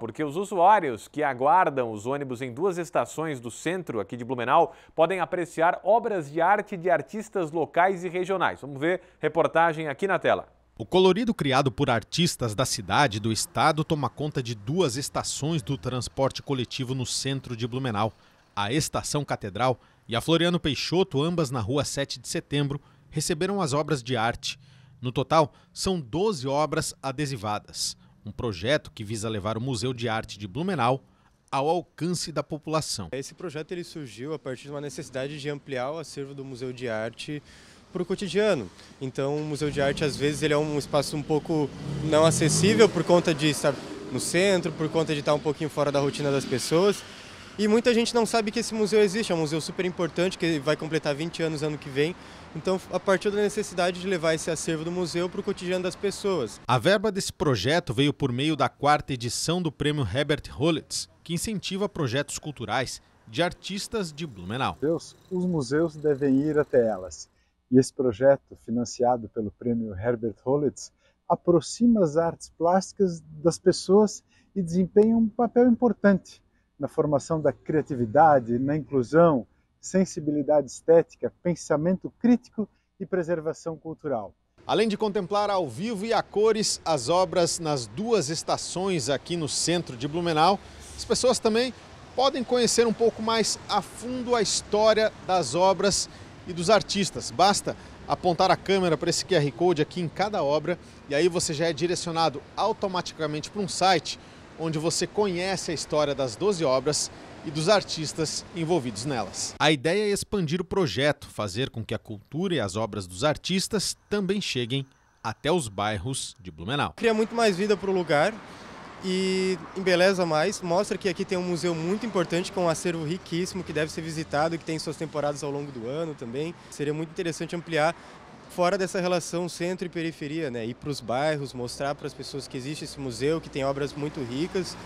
porque os usuários que aguardam os ônibus em duas estações do centro aqui de Blumenau podem apreciar obras de arte de artistas locais e regionais. Vamos ver reportagem aqui na tela. O colorido criado por artistas da cidade e do estado toma conta de duas estações do transporte coletivo no centro de Blumenau, a Estação Catedral e a Floriano Peixoto, ambas na rua 7 de setembro, receberam as obras de arte. No total, são 12 obras adesivadas um projeto que visa levar o Museu de Arte de Blumenau ao alcance da população. Esse projeto ele surgiu a partir de uma necessidade de ampliar o acervo do Museu de Arte para o cotidiano. Então, o Museu de Arte, às vezes, ele é um espaço um pouco não acessível por conta de estar no centro, por conta de estar um pouquinho fora da rotina das pessoas. E muita gente não sabe que esse museu existe, é um museu super importante que vai completar 20 anos ano que vem. Então, a partir da necessidade de levar esse acervo do museu para o cotidiano das pessoas. A verba desse projeto veio por meio da quarta edição do prêmio Herbert Hollitz, que incentiva projetos culturais de artistas de Blumenau. Deus, os museus devem ir até elas. E esse projeto, financiado pelo prêmio Herbert Hollitz, aproxima as artes plásticas das pessoas e desempenha um papel importante na formação da criatividade, na inclusão, sensibilidade estética, pensamento crítico e preservação cultural. Além de contemplar ao vivo e a cores as obras nas duas estações aqui no centro de Blumenau, as pessoas também podem conhecer um pouco mais a fundo a história das obras e dos artistas. Basta apontar a câmera para esse QR Code aqui em cada obra e aí você já é direcionado automaticamente para um site onde você conhece a história das 12 obras e dos artistas envolvidos nelas. A ideia é expandir o projeto, fazer com que a cultura e as obras dos artistas também cheguem até os bairros de Blumenau. Cria muito mais vida para o lugar e embeleza mais, mostra que aqui tem um museu muito importante com um acervo riquíssimo que deve ser visitado e que tem suas temporadas ao longo do ano também. Seria muito interessante ampliar fora dessa relação centro e periferia, né? ir para os bairros, mostrar para as pessoas que existe esse museu, que tem obras muito ricas.